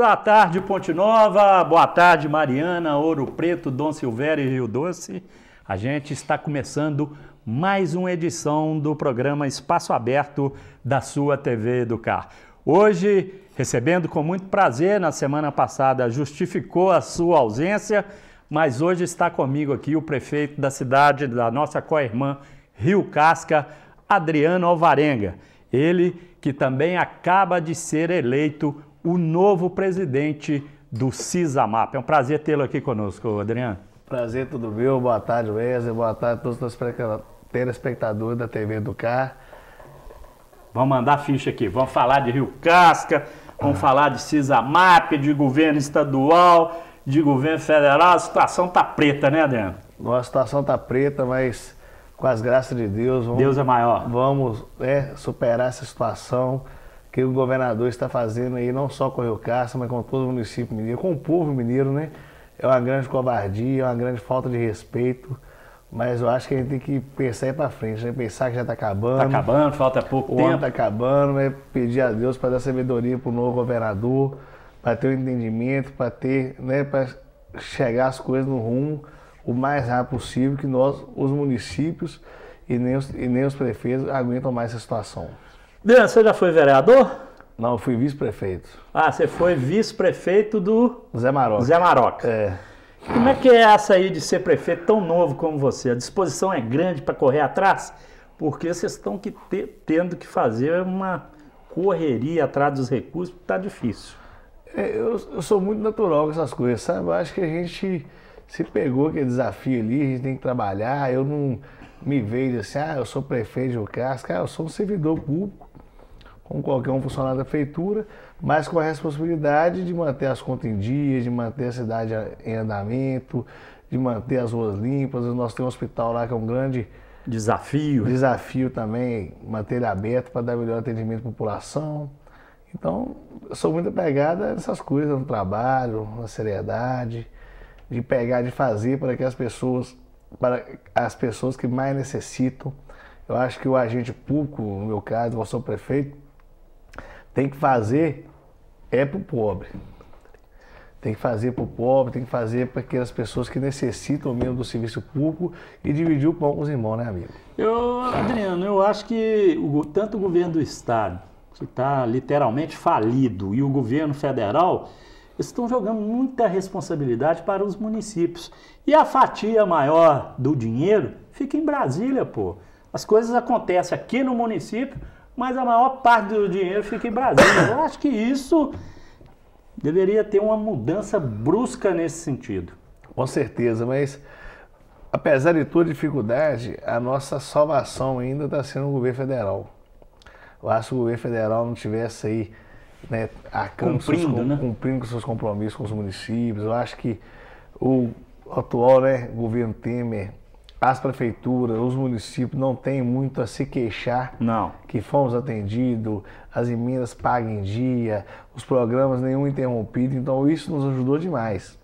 Boa tarde, Ponte Nova. Boa tarde, Mariana, Ouro Preto, Dom Silvério e Rio Doce. A gente está começando mais uma edição do programa Espaço Aberto da sua TV Educar. Hoje, recebendo com muito prazer, na semana passada justificou a sua ausência, mas hoje está comigo aqui o prefeito da cidade, da nossa co-irmã Rio Casca, Adriano Alvarenga. Ele que também acaba de ser eleito o novo presidente do CISAMAP. É um prazer tê-lo aqui conosco, Adriano. Prazer, tudo meu. Boa tarde, Wesley. Boa tarde a todos os telespectadores da TV do CAR. Vamos mandar ficha aqui. Vamos falar de Rio Casca, vamos ah. falar de CISAMAP, de governo estadual, de governo federal. A situação tá preta, né, Adriano? Nossa, a situação tá preta, mas com as graças de Deus... Vamos, Deus é maior. Vamos é, superar essa situação que o governador está fazendo aí, não só com o Rio Castro, mas com todo o município mineiro, com o povo mineiro, né? É uma grande covardia, é uma grande falta de respeito. Mas eu acho que a gente tem que pensar aí frente, né? Pensar que já está acabando. Está acabando, falta pouco o tempo. O ano está acabando, né? Pedir a Deus para dar sabedoria para o novo governador, para ter o um entendimento, para ter, né? Para chegar as coisas no rumo o mais rápido possível, que nós, os municípios e nem os, e nem os prefeitos aguentam mais essa situação. Dan, você já foi vereador? Não, eu fui vice-prefeito. Ah, você foi vice-prefeito do. Zé Maroca. Zé Maroca. É. Como é que é essa aí de ser prefeito tão novo como você? A disposição é grande para correr atrás? Porque vocês estão que te, tendo que fazer uma correria atrás dos recursos, porque está difícil. É, eu, eu, sou muito natural com essas coisas, sabe? Eu acho que a gente se pegou aquele desafio ali, a gente tem que trabalhar. Eu não me vejo assim, ah, eu sou prefeito de Ocasca, ah, eu sou um servidor público como qualquer um funcionário da prefeitura, mas com a responsabilidade de manter as contas em dia, de manter a cidade em andamento, de manter as ruas limpas. Nós temos um hospital lá que é um grande desafio. Desafio também, manter ele aberto para dar melhor atendimento à população. Então, eu sou muito apegado nessas coisas no trabalho, na seriedade, de pegar, de fazer para que as pessoas, para as pessoas que mais necessitam. Eu acho que o agente público, no meu caso, eu sou prefeito, tem que fazer é para o pobre. Tem que fazer para o pobre, tem que fazer para aquelas pessoas que necessitam mesmo do serviço público e dividir o pão com os irmãos, né, amigo? Eu, Adriano, eu acho que o, tanto o governo do Estado, que está literalmente falido, e o governo federal, estão jogando muita responsabilidade para os municípios. E a fatia maior do dinheiro fica em Brasília, pô. As coisas acontecem aqui no município, mas a maior parte do dinheiro fica em Brasília. Eu acho que isso deveria ter uma mudança brusca nesse sentido. Com certeza, mas apesar de toda dificuldade, a nossa salvação ainda está sendo o governo federal. Lá, se o governo federal não tivesse aí né, a cumprindo, seus, né? cumprindo com seus compromissos com os municípios, eu acho que o atual né, governo Temer as prefeituras, os municípios não têm muito a se queixar. Não. Que fomos atendidos, as emendas pagam em dia, os programas nenhum interrompido. Então isso nos ajudou demais.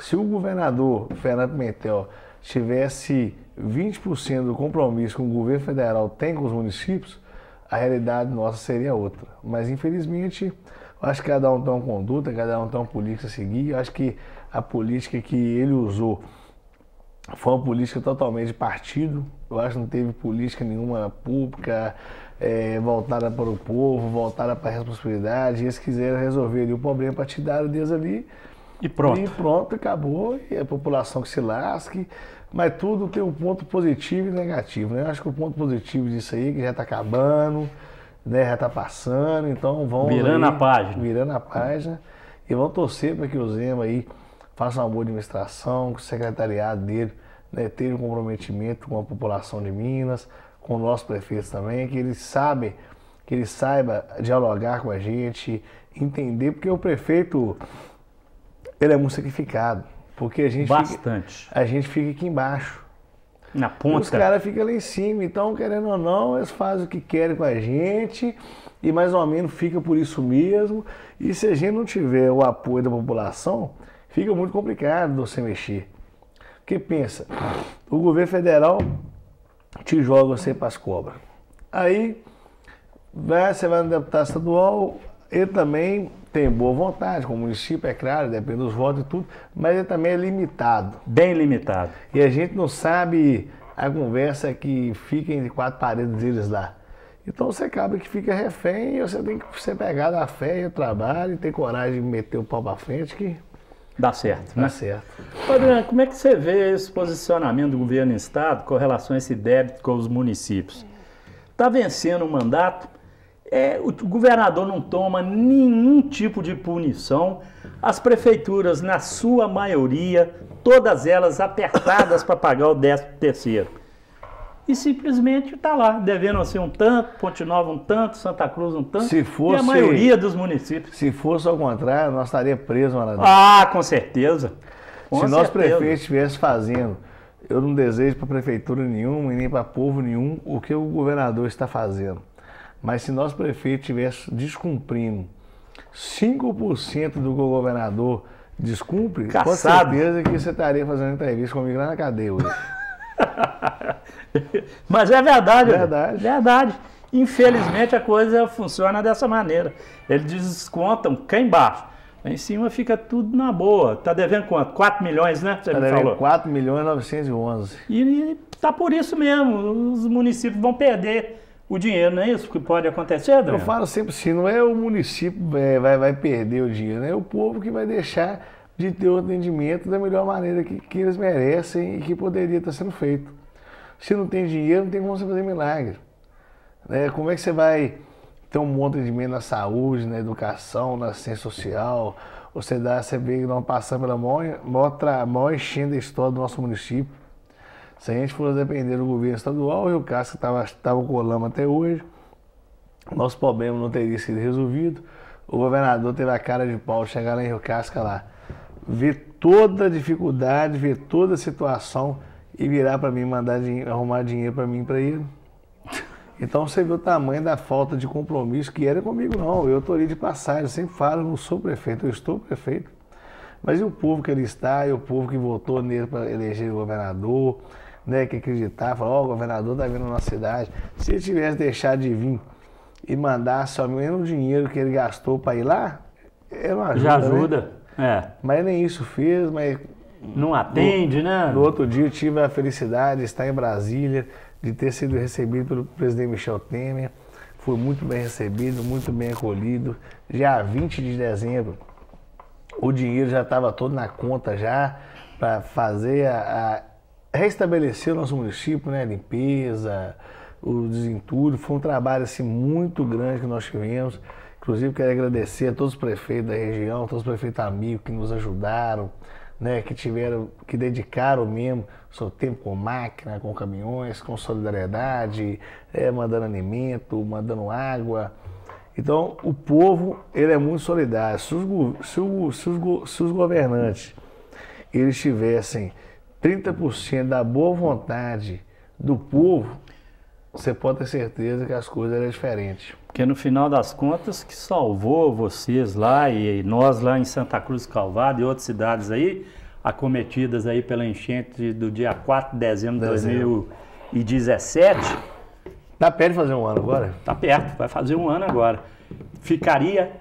Se o governador Fernando Metel tivesse 20% do compromisso que o governo federal tem com os municípios, a realidade nossa seria outra. Mas infelizmente, acho que cada um tem uma conduta, cada um tem uma política a seguir. Eu acho que a política que ele usou foi uma política totalmente de partido. Eu acho que não teve política nenhuma pública é, voltada para o povo, voltada para a responsabilidade. Eles quiseram resolver ali, o problema partidário deles ali. E pronto. E pronto, acabou. E a população que se lasque. Mas tudo tem um ponto positivo e negativo. Né? Eu acho que o ponto positivo disso aí, é que já está acabando, né? já está passando. Então vão. Virando aí, a página. Virando a página. E vão torcer para que o Zema aí faça uma boa administração, que o secretariado dele né, tenha um comprometimento com a população de Minas, com o nosso prefeito também, que ele sabe, que ele saiba dialogar com a gente, entender, porque o prefeito ele é muito sacrificado. Porque a gente Bastante. Fica, a gente fica aqui embaixo. Na ponta. Os caras ficam lá em cima. Então, querendo ou não, eles fazem o que querem com a gente. E mais ou menos fica por isso mesmo. E se a gente não tiver o apoio da população, Fica muito complicado você mexer. Porque pensa, o governo federal te joga você para as cobras. Aí você vai no deputado estadual, ele também tem boa vontade, como município, é claro, depende dos votos e tudo, mas ele também é limitado. Bem limitado. E a gente não sabe a conversa que fica entre quatro paredes deles lá. Então você acaba que fica refém e você tem que ser pegado à fé e ao trabalho e ter coragem de meter o pau para frente que Dá certo. Dá né? certo. Adriano, como é que você vê esse posicionamento do governo do Estado com relação a esse débito com os municípios? Está vencendo o mandato? É, o governador não toma nenhum tipo de punição. As prefeituras, na sua maioria, todas elas apertadas para pagar o 13 terceiro e simplesmente está lá, devendo assim um tanto, Ponte Nova um tanto, Santa Cruz um tanto, se fosse, e a maioria dos municípios. Se fosse ao contrário, nós estaríamos presos, Maradona. Ah, com certeza. Com se nós prefeito estivesse fazendo, eu não desejo para prefeitura nenhuma e nem para povo nenhum o que o governador está fazendo. Mas se nós prefeito estivesse descumprindo 5% do que o governador descumpre, Caçado. com certeza que você estaria fazendo entrevista comigo lá na cadeia hoje. Mas é verdade. Né? Verdade. Verdade. Infelizmente a coisa funciona dessa maneira. Eles descontam quem embaixo. em cima fica tudo na boa. Tá devendo quanto? 4 milhões, né? Está tá 4 milhões e 911. E, está tá por isso mesmo. Os municípios vão perder o dinheiro, não é isso que pode acontecer, Adriano? Eu falo sempre assim, não é o município é, vai, vai perder o dinheiro, é o povo que vai deixar de ter o atendimento da melhor maneira que, que eles merecem e que poderia estar sendo feito. Se não tem dinheiro, não tem como você fazer milagre. Né? Como é que você vai ter um monte de menos na saúde, na educação, na ciência social? Você dá, você vê que nós passamos pela maior, maior, enchente da história do nosso município. Se a gente for depender do governo estadual, o Rio Casca estava com o lama até hoje, nosso problema não teria sido resolvido. O governador teve a cara de pau chegar lá em Rio Casca lá ver toda a dificuldade, ver toda a situação e virar para mim, mandar dinheiro, arrumar dinheiro para mim para ele. Então você vê o tamanho da falta de compromisso que era comigo, não. Eu estou ali de passagem, eu sempre falo, não sou prefeito, eu estou prefeito. Mas e o povo que ele está, e o povo que votou nele para eleger o governador, né, que acreditava, falou, ó, oh, o governador está vindo na nossa cidade. Se ele tivesse deixado de vir e mandar somente o dinheiro que ele gastou para ir lá, era uma ajuda. Já ajuda. Né? É. Mas nem isso fez, mas. Não atende, no, né? No outro dia eu tive a felicidade de estar em Brasília, de ter sido recebido pelo presidente Michel Temer. Fui muito bem recebido, muito bem acolhido. Já 20 de dezembro, o dinheiro já estava todo na conta já para fazer a, a, restabelecer o nosso município, né? A limpeza, o desentulho. Foi um trabalho assim muito grande que nós tivemos Inclusive, quero agradecer a todos os prefeitos da região, todos os prefeitos amigos que nos ajudaram, né, que tiveram, que dedicaram mesmo seu tempo com máquina, com caminhões, com solidariedade, é, mandando alimento, mandando água. Então, o povo, ele é muito solidário. Se os, se os, se os, se os governantes, eles tivessem 30% da boa vontade do povo, você pode ter certeza que as coisas eram diferentes que no final das contas que salvou vocês lá e nós lá em Santa Cruz Calvado e outras cidades aí, acometidas aí pela enchente do dia 4 de dezembro de 2017. Tá perto de fazer um ano agora? Tá perto, vai fazer um ano agora. Ficaria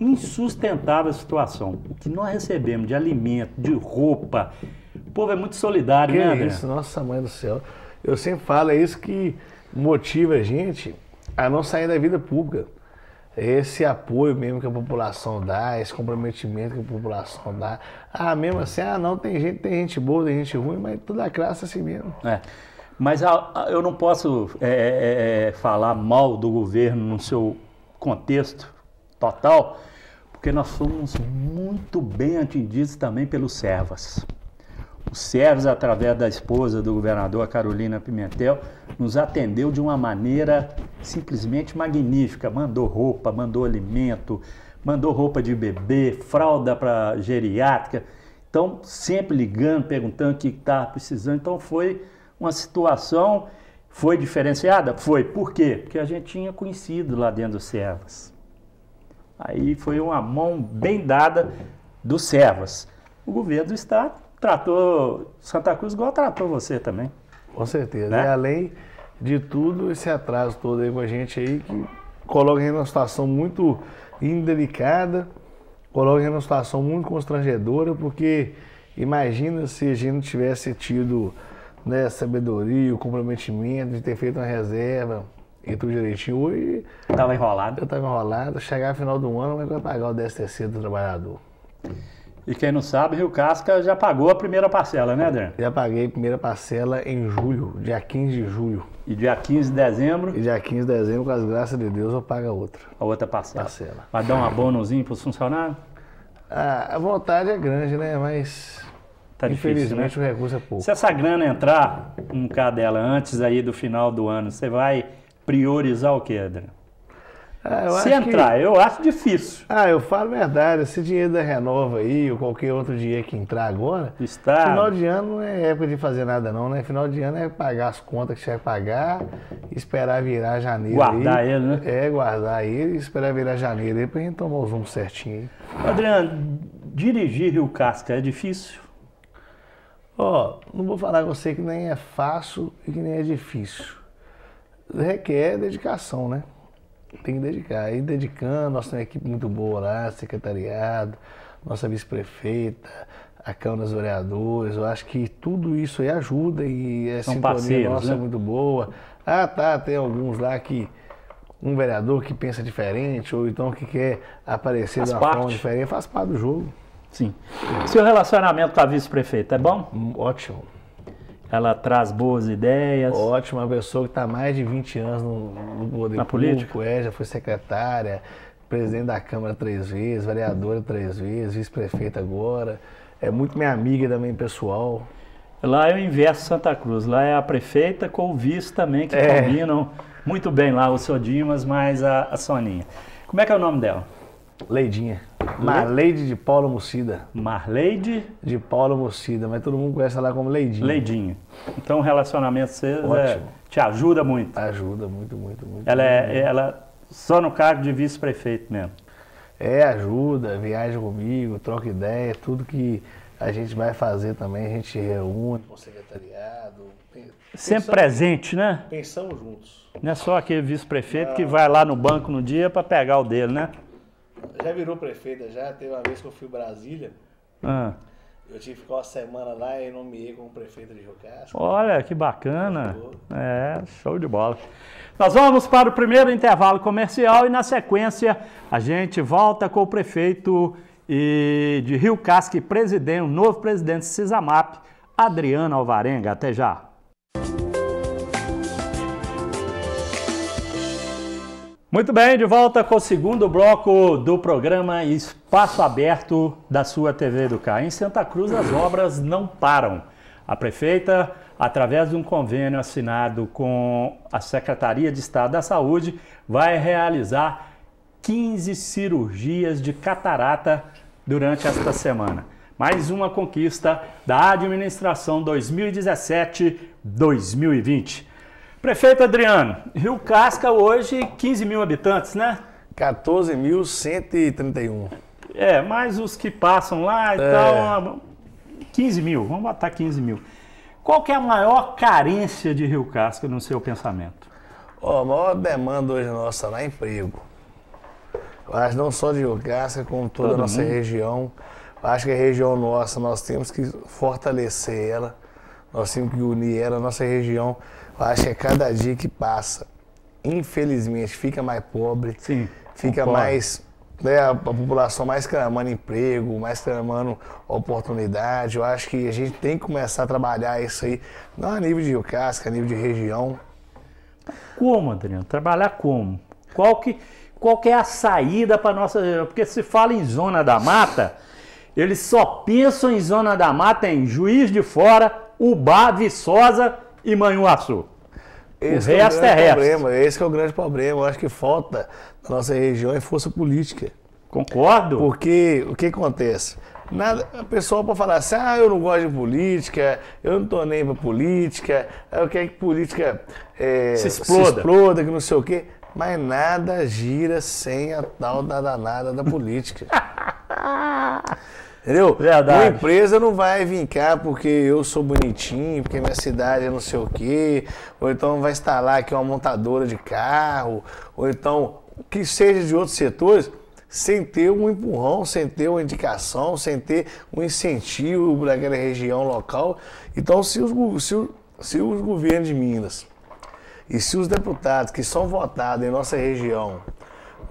insustentável a situação. O que nós recebemos de alimento, de roupa. O povo é muito solidário, que né, Isso, nossa mãe do céu. Eu sempre falo, é isso que motiva a gente a não sair da vida pública. Esse apoio mesmo que a população dá, esse comprometimento que a população dá. Ah, mesmo assim, ah, não, tem gente, tem gente boa, tem gente ruim, mas toda é a classe assim mesmo. É. Mas ah, ah, eu não posso é é, é, é, falar mal do governo no seu contexto total, porque nós fomos muito bem atendidos também pelos servas os servos, através da esposa do governador, Carolina Pimentel, nos atendeu de uma maneira simplesmente magnífica. Mandou roupa, mandou alimento, mandou roupa de bebê, fralda para geriátrica. Então, sempre ligando, perguntando o que está precisando. Então, foi uma situação, foi diferenciada? Foi. Por quê? Porque a gente tinha conhecido lá dentro dos Servas. Aí foi uma mão bem dada dos Servas. O governo do Estado tratou Santa Cruz igual tratou você também. Com certeza. Né? E além de tudo, esse atraso todo aí com a gente aí, que coloca a gente numa situação muito indelicada, coloca a gente numa situação muito constrangedora, porque imagina se a gente tivesse tido né, sabedoria, o comprometimento de ter feito uma reserva e tudo direitinho. Hoje. Estava enrolado. Eu estava enrolado. Chegar no final do ano, como é que vai pagar o 10 terceiro do trabalhador? E quem não sabe, Rio Casca já pagou a primeira parcela, né, Adriano? Já paguei a primeira parcela em julho, dia 15 de julho. E dia 15 de dezembro? E dia 15 de dezembro, com as graças de Deus, eu pago a outra. A outra parcela. parcela. Vai dar um abonozinho para os funcionários? Ah, a vontade é grande, né? Mas Tá Infelizmente difícil, né? o recurso é pouco. Se essa grana entrar, um cadela dela, antes aí do final do ano, você vai priorizar o quê, Adriano? Ah, se entrar, que... eu acho difícil. Ah, eu falo a verdade. Esse dinheiro da Renova aí, ou qualquer outro dinheiro que entrar agora. Está. Final de ano não é época de fazer nada, não, né? Final de ano é pagar as contas que você vai pagar, esperar virar janeiro. Guardar aí. ele, né? É, guardar ele e esperar virar janeiro aí pra gente tomar os rumos certinho aí. Adriano, dirigir Rio Casca é difícil? Ó, oh, não vou falar com você que nem é fácil e que nem é difícil. Requer dedicação, né? Tem que dedicar. E dedicando, nós temos uma equipe muito boa lá, secretariado, nossa vice-prefeita, a Câmara dos Vereadores. Eu acho que tudo isso aí ajuda e é São sintonia nossa é né? é muito boa. Ah, tá, tem alguns lá que um vereador que pensa diferente ou então que quer aparecer faz de uma parte. forma diferente, faz parte do jogo. Sim. Seu relacionamento com a vice-prefeita é bom? Hum, ótimo. Ela traz boas ideias. Ótima, pessoa que está mais de 20 anos no, no poder Na público, É, já foi secretária, presidente da Câmara três vezes, vereadora três vezes, vice-prefeita agora. É muito minha amiga também, pessoal. Lá é o inverso Santa Cruz. Lá é a prefeita com o vice também, que é. combinam muito bem lá, o seu Dimas mais a, a Soninha. Como é que é o nome dela? Leidinha. Né? Marleide de Paulo Mucida. Marleide? De Paulo Mucida, mas todo mundo conhece ela como Leidinha. Leidinha. Então o relacionamento seu é, te ajuda muito. Ajuda muito, muito, muito. Ela é muito. ela só no cargo de vice-prefeito mesmo. É, ajuda, viaja comigo, troca ideia, é tudo que a gente vai fazer também, a gente reúne com o é secretariado. Pensamos, Sempre presente, né? Pensamos juntos. Não é só aquele vice-prefeito que vai lá no banco no dia para pegar o dele, né? já virou prefeita, já teve uma vez que eu fui Brasília. Ah. Eu tive que ficar uma semana lá e nomeei como prefeito de Jucasco. Olha, que bacana. É, show de bola. Nós vamos para o primeiro intervalo comercial e na sequência a gente volta com o prefeito de Rio Casque, presidente, o novo presidente Cisamap, Adriano Alvarenga. Até já. Muito bem, de volta com o segundo bloco do programa Espaço Aberto da sua TV Educar. Em Santa Cruz as obras não param. A prefeita, através de um convênio assinado com a Secretaria de Estado da Saúde, vai realizar 15 cirurgias de catarata durante esta semana. Mais uma conquista da administração 2017-2020. Prefeito Adriano, Rio Casca hoje 15 mil habitantes, né? 14.131. É, mas os que passam lá e é. tal, 15 ah, mil, vamos botar 15 mil. Qual que é a maior carência de Rio Casca no seu pensamento? Oh, a maior demanda hoje nossa lá é emprego. Mas não só de Rio Casca, como toda Todo a nossa mundo. região. Acho que a região nossa, nós temos que fortalecer ela, nós temos que unir ela, a nossa região Acho que é cada dia que passa, infelizmente, fica mais pobre, Sim, fica mais. Né, a, a, população mais clamando emprego, mais clamando oportunidade. Eu acho que a gente tem que começar a trabalhar isso aí, não a nível de Rio Casca, a nível de região. Como, Adriano? Trabalhar como? Qual que, qual que é a saída para nossa Porque se fala em zona da mata, eles só pensam em zona da mata em Juiz de Fora, Ubá, Viçosa e Manhuaçu. Esse é o é resto é, resto. Problema, esse é o grande problema. Eu acho que falta na nossa região é força política. Concordo. Porque o que acontece? Nada, a pessoa para falar assim, ah, eu não gosto de política, eu não tô nem pra política, eu é quero é que política é, se, exploda. se exploda, que não sei o quê. Mas nada gira sem a tal da danada da política. Entendeu? Verdade. Uma empresa não vai vir cá porque eu sou bonitinho, porque minha cidade é não sei o quê, ou então vai instalar aqui uma montadora de carro, ou então que seja de outros setores, sem ter um empurrão, sem ter uma indicação, sem ter um incentivo aquela região local. Então, se os, se, se os governos de Minas e se os deputados que são votados em nossa região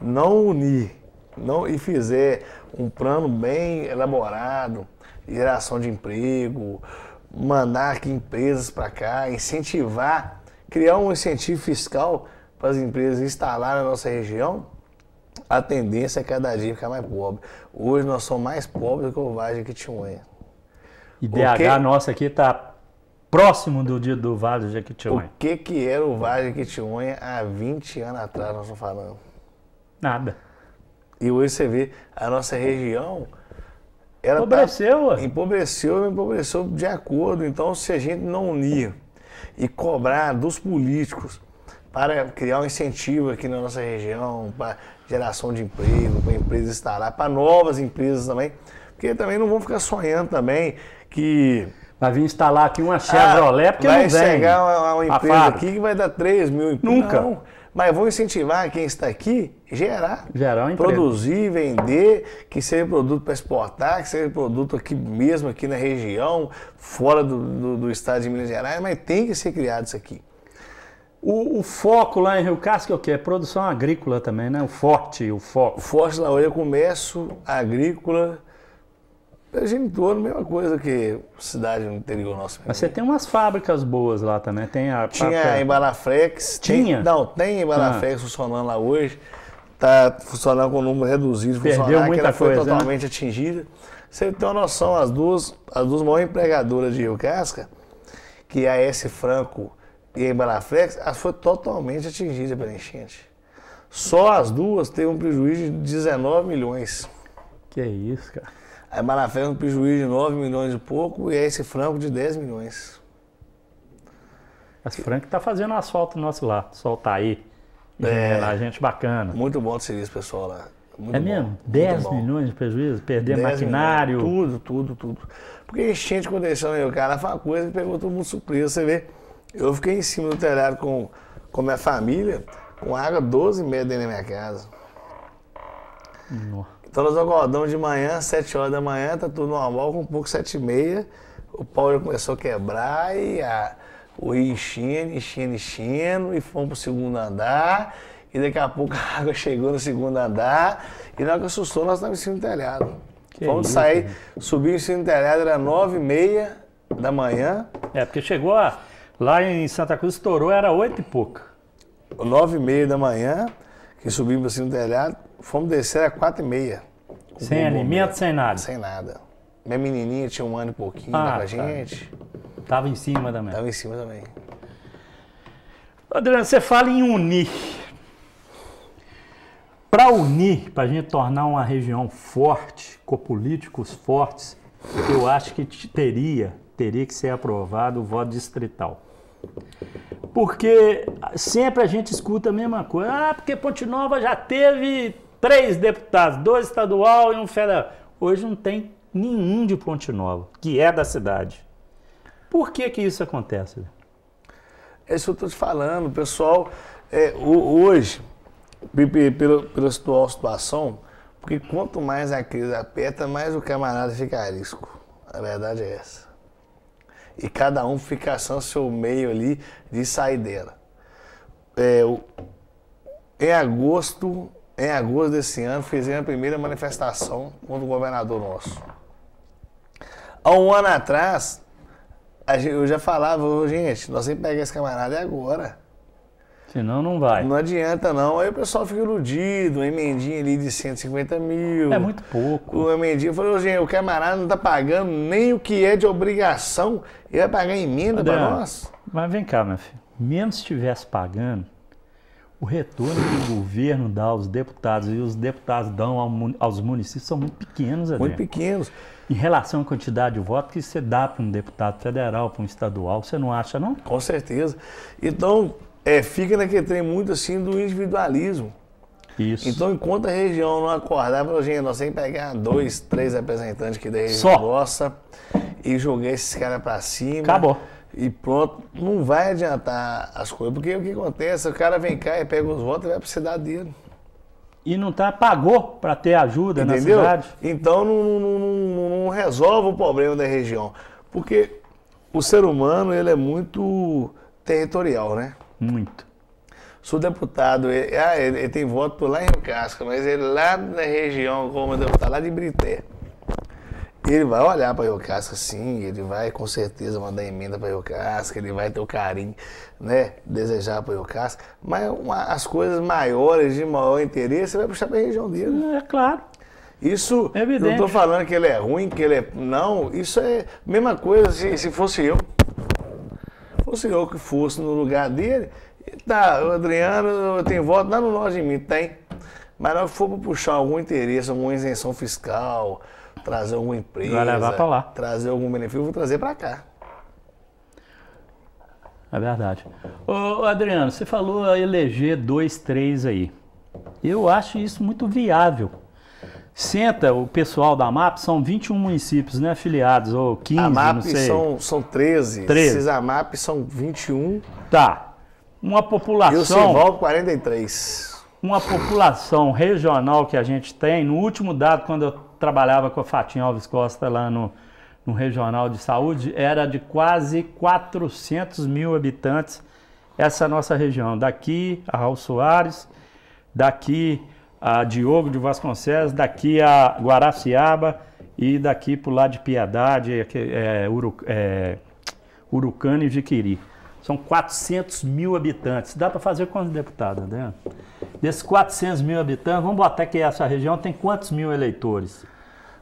não unir não, e fizer um plano bem elaborado, geração de emprego, mandar aqui empresas para cá, incentivar, criar um incentivo fiscal para as empresas instalarem na nossa região, a tendência é cada dia ficar mais pobre. Hoje nós somos mais pobres do que o Vale de E DH que... nossa aqui está próximo do dia do Vale de Jequitinhonha. O que, que era o Vale de Jequitinhonha há 20 anos atrás, nós estamos falando? Nada. E hoje você vê a nossa região. Ela tá empobreceu, tá, empobreceu, empobreceu de acordo. Então, se a gente não unir e cobrar dos políticos para criar um incentivo aqui na nossa região, para geração de emprego, para empresas instalar, para novas empresas também, porque também não vão ficar sonhando também que Vai vir instalar aqui uma Chevrolet, ah, porque vai não vem. Vai chegar uma, uma empresa aqui que vai dar 3 mil empregos. Nunca. Não mas eu vou incentivar quem está aqui gerar, gerar um produzir, vender, que seja produto para exportar, que seja produto aqui mesmo, aqui na região, fora do, do, do estado de Minas Gerais, mas tem que ser criado isso aqui. O, o, foco lá em Rio Casco é o quê? É produção agrícola também, né? O forte, o foco. O forte lá, eu é começo agrícola Argentino, mesma coisa que cidade no interior nosso. Mas você tem umas fábricas boas lá também, tem a... Tinha própria... a Tinha? Tem, não, tem embalaflex ah. funcionando lá hoje. Está funcionando com um número reduzido de funcionários, que ela foi né? totalmente né? atingida. Você tem uma noção, as duas, as duas maiores empregadoras de Rio Casca, que é a S Franco e a Embalaflex, elas foram totalmente atingidas pela enchente. Só as duas teve um prejuízo de 19 milhões. Que isso, cara. A Marafé um prejuízo de 9 milhões e pouco e é esse franco de 10 milhões. Mas Franco tá fazendo um asfalto nosso lá, soltar aí. É, lá, gente bacana. Muito bom o serviço pessoal lá. Muito é bom, mesmo? 10 milhões de prejuízo? Perder maquinário? Milhões, tudo, tudo, tudo. Porque enchente acontecendo né, aí, o cara faz coisa e pegou todo mundo surpreso. Você vê, eu fiquei em cima do telhado com, com minha família, com água 12 metros dentro da minha casa. Nossa. Então nós acordamos de manhã, 7 horas da manhã, tá tudo normal, com um pouco 7 e meia, o pau já começou a quebrar e a, o rio enchendo, enchendo, enchendo, e fomos pro segundo andar, e daqui a pouco a água chegou no segundo andar, e na hora que assustou, nós estávamos em cima do telhado. Que Vamos isso, sair, né? subir em cima do telhado, era 9 e meia da manhã. É, porque chegou a, lá em Santa Cruz, estourou, era 8 e pouco. 9 e meia da manhã, que subimos em cima do telhado, Fomos descer, às quatro e meia. Sem alimento, sem nada? Sem nada. Minha menininha tinha um ano e pouquinho ah, com a tá. gente. Tá. Tava em cima também. Tava em cima também. Adriano, você fala em unir. Para unir, para a gente tornar uma região forte, com políticos fortes, eu acho que teria, teria que ser aprovado o voto distrital. Porque sempre a gente escuta a mesma coisa. Ah, porque Ponte Nova já teve três deputados, dois estadual e um federal. Hoje não tem nenhum de Ponte Nova, que é da cidade. Por que que isso acontece? É isso que eu estou te falando, pessoal. É, hoje, pela, pela atual situação, porque quanto mais a crise aperta, mais o camarada fica risco. A verdade é essa. E cada um fica só seu meio ali de sair dela. É, em agosto, em agosto desse ano, fizemos a primeira manifestação contra o governador nosso. Há um ano atrás, eu já falava, gente, nós temos que pegar esse camarada é agora. Senão não vai. Não adianta não. Aí o pessoal fica iludido, uma emendinha ali de 150 mil. É muito pouco. O emendinha falou, gente, o camarada não está pagando nem o que é de obrigação, ele vai pagar emenda para nós. Mas vem cá, meu filho. Menos estivesse pagando, o retorno que o governo dá aos deputados e os deputados dão aos municípios são muito pequenos, Adriano. Muito pequenos. Em relação à quantidade de votos que você dá para um deputado federal, para um estadual, você não acha, não? Com certeza. Então, é, fica naquele trem muito assim do individualismo. Isso. Então, enquanto a região não acordar, falou, gente, nós temos que pegar dois, três representantes que da região Só. nossa e jogar esses caras para cima. Acabou e pronto, não vai adiantar as coisas, porque o que acontece? O cara vem cá e pega os votos e vai para a cidade dele. E não tá, pagou para ter ajuda Entendeu? na cidade. Então não, não, não, não resolve o problema da região. Porque o ser humano ele é muito territorial, né? Muito. Sou deputado, ele, ah, ele, ele tem voto por lá em Rio Casca, mas ele é lá na região, como deputado, lá de Brité. Ele vai olhar para o Iocasca sim, ele vai com certeza mandar emenda para o Iocasca, ele vai ter o carinho, né, desejar para o Iocasca, mas uma, as coisas maiores, de maior interesse, vai puxar para a região dele. É claro. Isso, é eu não estou falando que ele é ruim, que ele é. Não, isso é mesma coisa se, se fosse eu. Fosse eu que fosse no lugar dele, tá, o Adriano tem voto lá no Norte de mim, tem. Mas se for para puxar algum interesse, alguma isenção fiscal, trazer alguma empresa. Vai levar pra lá. Trazer algum benefício, vou trazer pra cá. É verdade. Ô, Adriano, você falou a eleger dois, três aí. Eu acho isso muito viável. Senta o pessoal da MAP, são 21 municípios, né, afiliados, ou 15, a MAP não sei. São, são 13. 13. Esses AMAP são 21. Tá. Uma população... Eu o Cival, 43. Uma população regional que a gente tem, no último dado, quando eu trabalhava com a Fatinha Alves Costa lá no, no Regional de Saúde, era de quase 400 mil habitantes essa nossa região. Daqui a Raul Soares, daqui a Diogo de Vasconcelos, daqui a Guaraciaba e daqui para o lado de Piedade, é, é, Urucana e Jiquiri. São 400 mil habitantes. Dá para fazer quantos deputados, Adriano? Desses 400 mil habitantes, vamos botar que essa região tem quantos mil eleitores?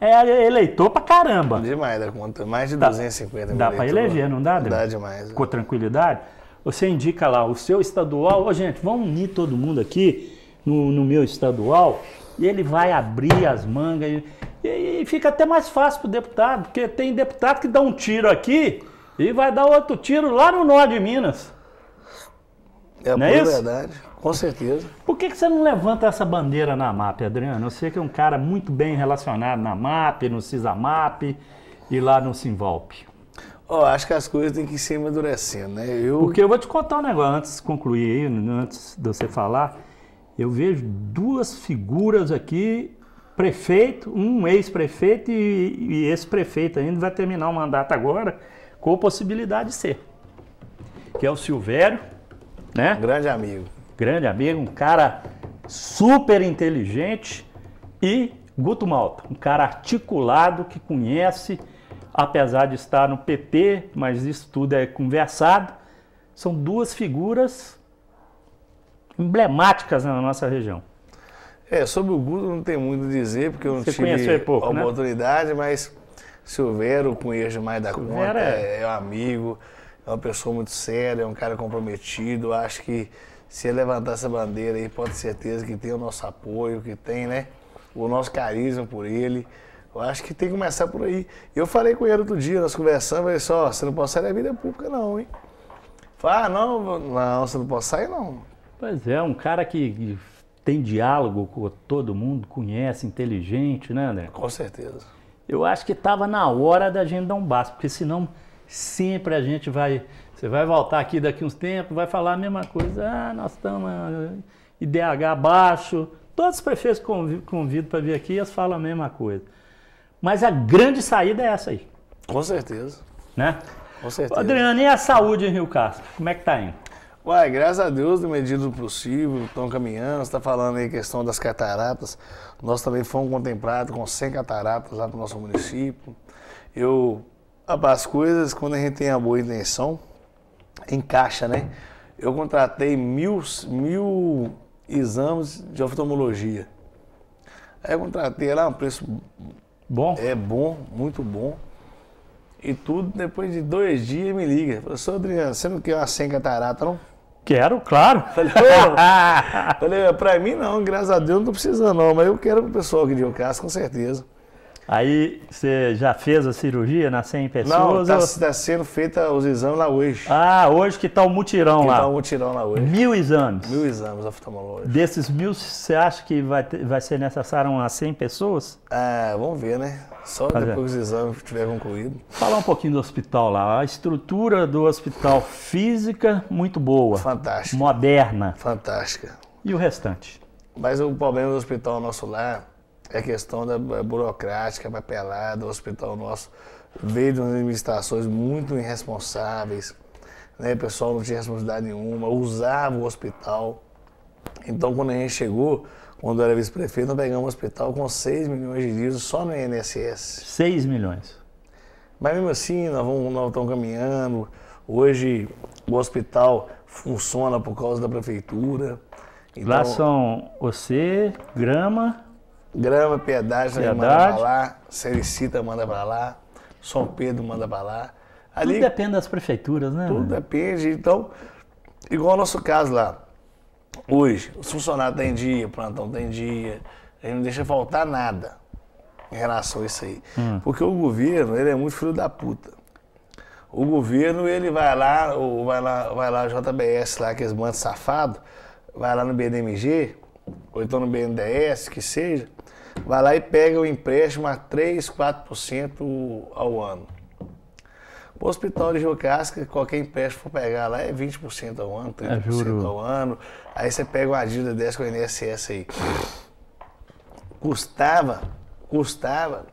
É eleitor pra caramba. Demais dá conta, mais de 250 mil. Dá para eleger, não dá, André? Dá demais. Né? Com é. tranquilidade. Você indica lá o seu estadual. Ô, gente, vamos unir todo mundo aqui no, no meu estadual. E ele vai abrir as mangas. E, e, e fica até mais fácil para o deputado, porque tem deputado que dá um tiro aqui e vai dar outro tiro lá no norte de Minas. É, não é isso? verdade, com certeza. Por que, que você não levanta essa bandeira na MAP, Adriano? Eu sei que é um cara muito bem relacionado na MAP, no CISAMAP e lá no Simvalp. Oh, acho que as coisas têm que ser amadurecendo, né? Eu... Porque eu vou te contar um negócio, antes de concluir aí, antes de você falar, eu vejo duas figuras aqui, prefeito, um ex-prefeito e, e esse prefeito ainda vai terminar o mandato agora, com possibilidade de ser. Que é o Silvério, né? Grande amigo. Grande amigo, um cara super inteligente e Guto Malta, um cara articulado que conhece, apesar de estar no PT, mas isso tudo é conversado. São duas figuras emblemáticas na nossa região. É, sobre o Guto não tem muito a dizer, porque eu não Você tive pouco, né? a oportunidade, mas Silveiro Cunha demais da Silveira. conta, é. É, é, um amigo, é uma pessoa muito séria, é um cara comprometido. Acho que se ele levantar essa bandeira aí, pode ter certeza que tem o nosso apoio, que tem, né? O nosso carisma por ele. Eu acho que tem que começar por aí. Eu falei com ele outro dia, nós conversamos, ele só, oh, você não pode sair da vida pública, não, hein? Falei, ah, não, não, você não pode sair, não. Pois é, um cara que tem diálogo com todo mundo, conhece, inteligente, né, André? Com certeza eu acho que estava na hora da gente dar um basta, porque senão sempre a gente vai. Você vai voltar aqui daqui uns tempos, vai falar a mesma coisa. Ah, nós estamos IDH eh, baixo. Todos os prefeitos que convido, para vir aqui, eles falam a mesma coisa. Mas a grande saída é essa aí. Com certeza. Né? Com certeza. Adriano, e a saúde em Rio Castro? Como é que tá indo? Uai, graças a Deus, no medido possível, estão caminhando. Você está falando aí a questão das cataratas. Nós também fomos contemplados com 100 cataratas lá no nosso município. Eu, as coisas, quando a gente tem a boa intenção, encaixa, né? Eu contratei mil, mil exames de oftalmologia. Aí eu contratei lá um preço bom. É bom, muito bom. E tudo, depois de dois dias me liga. Falou, seu Adriano, você não quer uma 100 catarata, não? Quero, claro. Falei, falei, para mim não, graças a Deus não tô precisando não, mas eu quero pro o pessoal que de Ocasso, com certeza. Aí você já fez a cirurgia nas 100 pessoas? Não, está tá sendo feita os exames lá hoje. Ah, hoje que está o mutirão que lá. Está o mutirão lá hoje. Mil exames. Mil exames oftalmológicos. Desses mil, você acha que vai, ter, vai ser necessário umas 100 pessoas? Ah, vamos ver, né? Só depois que os exames estiver concluído. Falar um pouquinho do hospital lá. A estrutura do hospital física, muito boa. Fantástica. Moderna. Fantástica. E o restante? Mas o problema do hospital nosso lá é questão da é burocrática, papelada, o hospital nosso veio de umas administrações muito irresponsáveis, né? o pessoal não tinha responsabilidade nenhuma, usava o hospital. Então, quando a gente chegou, quando eu era vice-prefeito, nós pegamos um hospital com 6 milhões de livros só no INSS. 6 milhões? Mas mesmo assim, nós, vamos, nós estamos caminhando. Hoje, o hospital funciona por causa da prefeitura. Então... Lá são você, grama, Grama, Piedade, Piedade. manda pra lá. Sericita manda pra lá. São Pedro manda pra lá. Ali, tudo depende das prefeituras, né? Tudo né? depende. Então, igual o nosso caso lá. Hoje, os funcionários têm dia, o plantão tem dia. Ele não deixa faltar nada em relação a isso aí. Hum. Porque o governo, ele é muito filho da puta. O governo, ele vai lá, ou vai lá, vai lá, JBS lá, aqueles bandos safados, vai lá no BDMG, ou então no BNDES, que seja, vai lá e pega o empréstimo a 3, 4% ao ano. O hospital de Jocasca, qualquer empréstimo for pegar lá é 20% ao ano, 30% é, ao ano. Aí você pega uma dívida dessa com o INSS aí. Custava, custava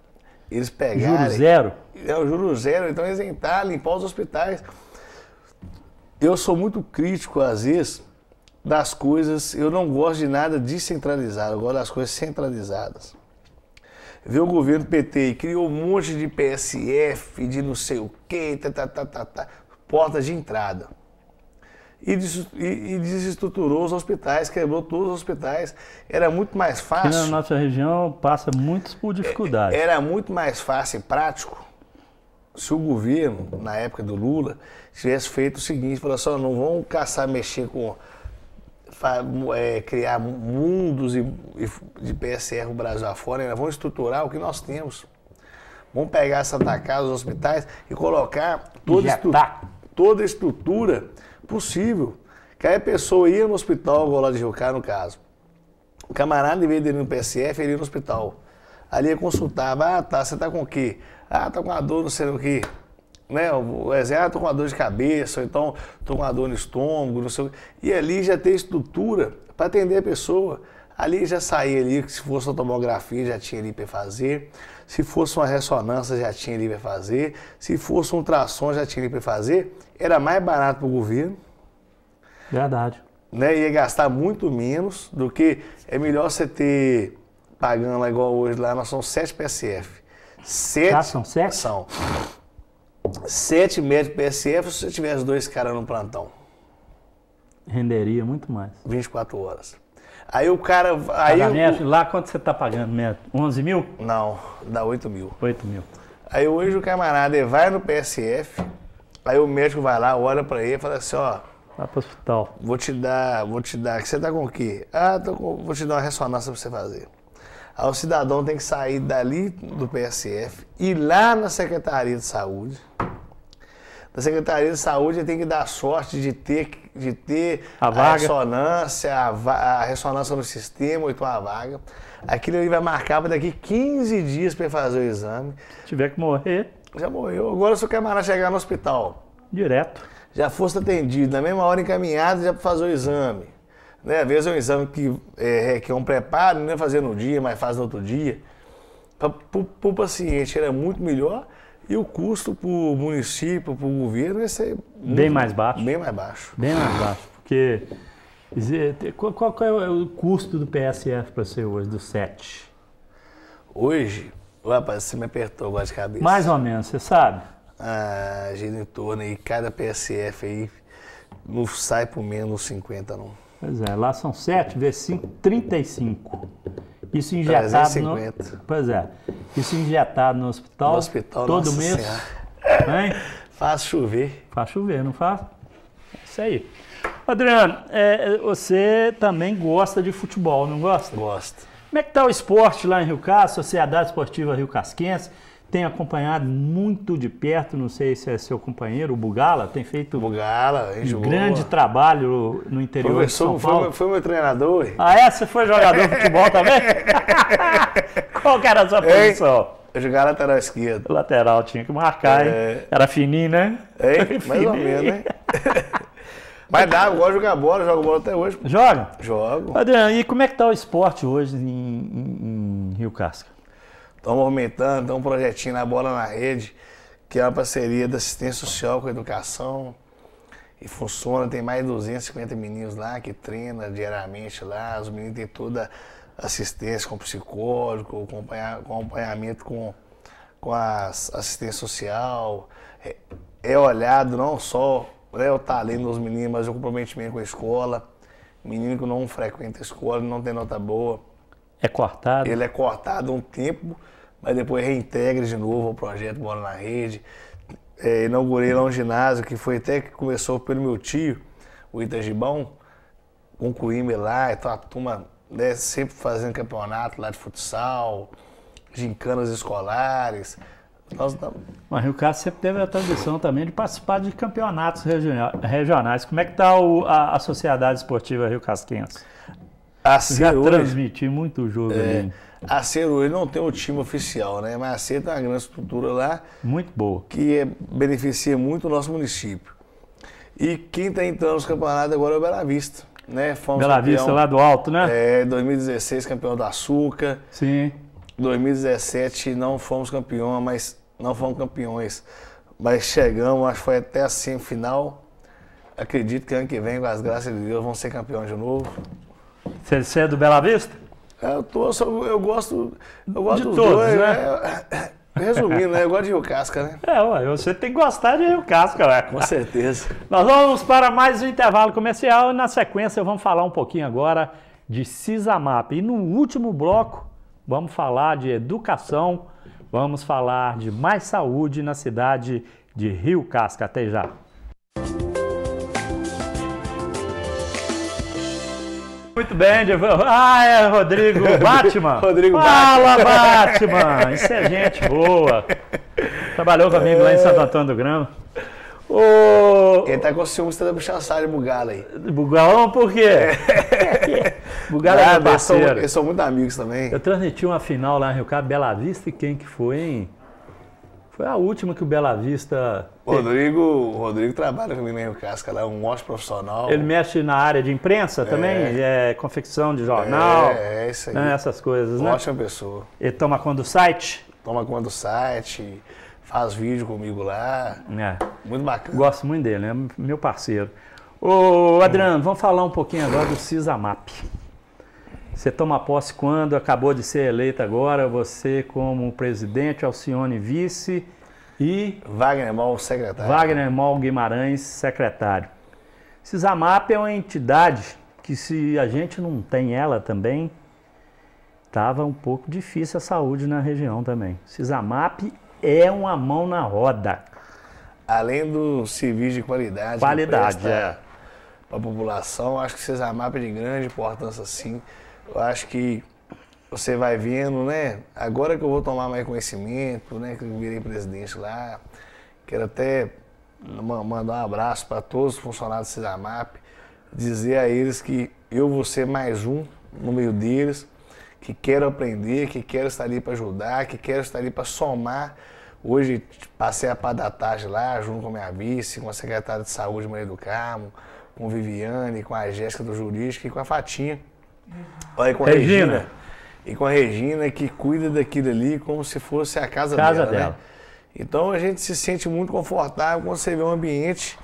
eles pegarem. Juro zero? É o juro zero, então isentar, limpar os hospitais. Eu sou muito crítico, às vezes, das coisas. Eu não gosto de nada descentralizado, eu gosto das coisas centralizadas veio o governo PT e criou um monte de PSF, de não sei o quê, tá, tá, tá, tá, tá, portas de entrada. E, desestruturou os hospitais, quebrou todos os hospitais. Era muito mais fácil. Aqui na nossa região passa muitos por dificuldade. É, era muito mais fácil e prático se o governo, na época do Lula, tivesse feito o seguinte: falou assim, não vão caçar, mexer com é, criar mundos e, e de PSR o Brasil afora, ainda vão estruturar o que nós temos. Vamos pegar a Santa Casa, os hospitais e colocar toda, estru tá. toda a estrutura possível. Que aí a pessoa ia no hospital, igual lá de Jucá, no caso. O camarada, em vez de ir no PSF, ele ia no hospital. Ali ia consultava, ah, tá, você tá com o quê? Ah, tá com a dor, não sei o quê né, o exército ah, com uma dor de cabeça, ou então com uma dor no estômago, não sei E ali já tem estrutura para atender a pessoa. Ali já saía ali, se fosse uma tomografia, já tinha ali para fazer. Se fosse uma ressonância, já tinha ali para fazer. Se fosse um ultrassom, já tinha ali para fazer. Era mais barato para o governo. Verdade. Né? Ia gastar muito menos do que... É melhor você ter, pagando igual hoje lá, nós somos 7 PSF. Sete, Já são sete? São sete médicos PSF se você tivesse dois caras no plantão. Renderia muito mais. 24 horas. Aí o cara. Aí o... lá quanto você está pagando, médico? Né? 11 mil? Não, dá 8 mil. 8 mil. Aí hoje o camarada vai no PSF, aí o médico vai lá, olha para ele e fala assim: ó. Vai pro hospital. Vou te dar, vou te dar. Você tá com o quê? Ah, tô com, vou te dar uma ressonância para você fazer o cidadão tem que sair dali do PSF, ir lá na Secretaria de Saúde. Na Secretaria de Saúde tem que dar sorte de ter, de ter a, a ressonância, a, a, ressonância no sistema, ou então a vaga. Aquilo ali vai marcar para daqui 15 dias para fazer o exame. Se tiver que morrer. Já morreu. Agora se o camarada chegar no hospital. Direto. Já fosse atendido, na mesma hora encaminhado, já para fazer o exame né? Às vezes é um exame que é, é, que é um preparo, não é fazer no dia, mas faz no outro dia. Para o paciente era é muito melhor e o custo para o município, para o governo, ia ser é muito, bem mais baixo. Bem mais baixo. Bem mais baixo, porque qual, qual é o custo do PSF para você hoje, do 7? Hoje, rapaz, você me apertou agora de cabeça. Mais ou menos, você sabe? Ah, gira em torno aí, cada PSF aí não sai por menos 50 não. Pois é, lá são 7 vezes 5, 35. Isso injetado 350. no, Pois é. Isso injetado no hospital, no hospital todo mês. Hein? Faz chover. Faz chover, não faz? isso aí. Adriano, é, você também gosta de futebol, não gosta? Gosto. Como é que tá o esporte lá em Rio Castro, Sociedade Esportiva Rio Casquense? tem acompanhado muito de perto, não sei se é seu companheiro, o Bugala, tem feito Bugala, um grande trabalho no interior de São Paulo. Foi, foi meu treinador. Ah, é? Você foi jogador de futebol também? Qual que era a sua Ei, posição? Eu jogava lateral esquerdo. Lateral, tinha que marcar, é... hein? Era fininho, né? Ei, mais fininho. ou menos, né? Mas dá, eu gosto de jogar bola, jogo bola até hoje. Joga? Jogo. Adriano, e como é que tá o esporte hoje em, em, em Rio Casca? estão movimentando, estão um projetinho na bola na rede, que é uma parceria da assistência social com a educação. E funciona, tem mais de 250 meninos lá que treinam diariamente lá, os meninos têm toda assistência com psicólogo, acompanhamento com, com a assistência social. É, é olhado não só né, o talento dos meninos, mas o comprometimento com a escola. Menino que não frequenta a escola, não tem nota boa. É cortado? Ele é cortado um tempo mas depois reintegra de novo o projeto Bola na Rede. É, inaugurei lá um ginásio que foi até que começou pelo meu tio, o Itajibão. Concluímos lá, então a turma né, sempre fazendo campeonato lá de futsal, gincanas escolares. Nós... Mas Rio Castro sempre teve a tradição também de participar de campeonatos regionais. Como é que está a, a, Sociedade Esportiva Rio Casquense? Assim, Já transmiti muito jogo é, ali. A ele não tem um time oficial, né? Mas a tem uma grande estrutura lá. Muito boa. Que é, beneficia muito o nosso município. E quem está entrando nos campeonatos agora é o Bela Vista. Né? Fomos Bela campeão, Vista lá do alto, né? É, 2016 campeão da Açúcar. Sim. 2017 não fomos campeões, mas não fomos campeões. Mas chegamos, acho que foi até a semifinal. Acredito que ano que vem, com as graças de Deus, vão ser campeões de novo. Você é do Bela Vista? É, eu torço, eu gosto, eu gosto de dos todos, dois, né? né? Resumindo, né? Eu gosto de Rio Casca, né? É, ué, você tem que gostar de Rio Casca, ué. Com certeza. Nós vamos para mais um intervalo comercial e na sequência vamos falar um pouquinho agora de Cisamap. E no último bloco vamos falar de educação, vamos falar de mais saúde na cidade de Rio Casca. Até já. Muito bem, Giovanni. Ah, é, Rodrigo Batman. Rodrigo Fala, Batman. Batman. Isso é gente boa. Trabalhou comigo é. lá em Santo é. Antônio do Grama. O... Quem tá com ciúmes tá da buchaçalha bugala aí. Bugalão por quê? É. bugala é meu parceiro. Eu sou, eu sou muito amigos também. Eu transmiti uma final lá em Rio Cabo, Bela Vista, e quem que foi, hein? Foi a última que o Bela Vista. Rodrigo, o Rodrigo trabalha com o Mineiro Casca, lá é um ótimo profissional. Ele mexe na área de imprensa é. também, é, confecção de jornal. É, é isso aí. Né, essas coisas, né? Ótima pessoa. Ele toma conta do site? Toma conta do site, faz vídeo comigo lá. É. Muito bacana. Gosto muito dele, é meu parceiro. Ô, Adriano, hum. vamos falar um pouquinho agora do CISAMAP. Você toma posse quando? Acabou de ser eleita agora, você como presidente, Alcione vice e... Wagner Mol, secretário. Wagner Mol Guimarães, secretário. Cisamap é uma entidade que se a gente não tem ela também, estava um pouco difícil a saúde na região também. Cisamap é uma mão na roda. Além do serviço de qualidade. Qualidade, é. Para a população, acho que Cisamap é de grande importância, sim. Eu acho que você vai vendo, né? Agora que eu vou tomar mais conhecimento, né? Que eu virei presidente lá. Quero até mandar um abraço para todos os funcionários do Cisamap, dizer a eles que eu vou ser mais um no meio deles, que quero aprender, que quero estar ali para ajudar, que quero estar ali para somar. Hoje passei a pá da tarde lá, junto com a minha vice, com a secretária de saúde, Maria do Carmo, com Viviane, com a Jéssica do Jurídico e com a Fatinha. Olha, com Regina. Regina. E com a Regina, que cuida daquilo ali como se fosse a casa, casa dela. Né? dela. Né? Então a gente se sente muito confortável quando você vê um ambiente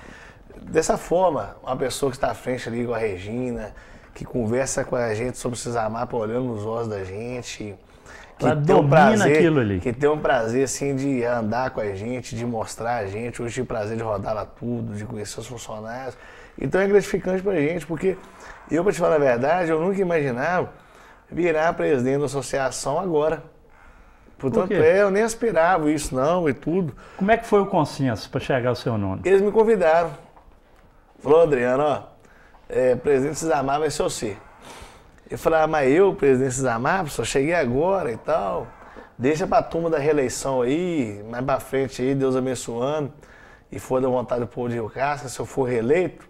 dessa forma. Uma pessoa que está à frente ali com a Regina, que conversa com a gente sobre se amar, olhando nos olhos da gente. Que Ela tem um prazer, aquilo ali. Que tem um prazer, assim, de andar com a gente, de mostrar a gente. Hoje tive prazer de rodar lá tudo, de conhecer os funcionários. Então é gratificante para a gente, porque eu, para te falar a verdade, eu nunca imaginava virar presidente da associação agora. Portanto, é, eu nem aspirava isso não e tudo. Como é que foi o consenso para chegar ao seu nome? Eles me convidaram. Falou, Adriano, ó, é, presidente Cisamar vai ser você. Eu falei, ah, mas eu, presidente Cisamar, só cheguei agora e tal. Deixa para a turma da reeleição aí, mais para frente aí, Deus abençoando. E for da vontade do povo de Rio Casca, se eu for reeleito,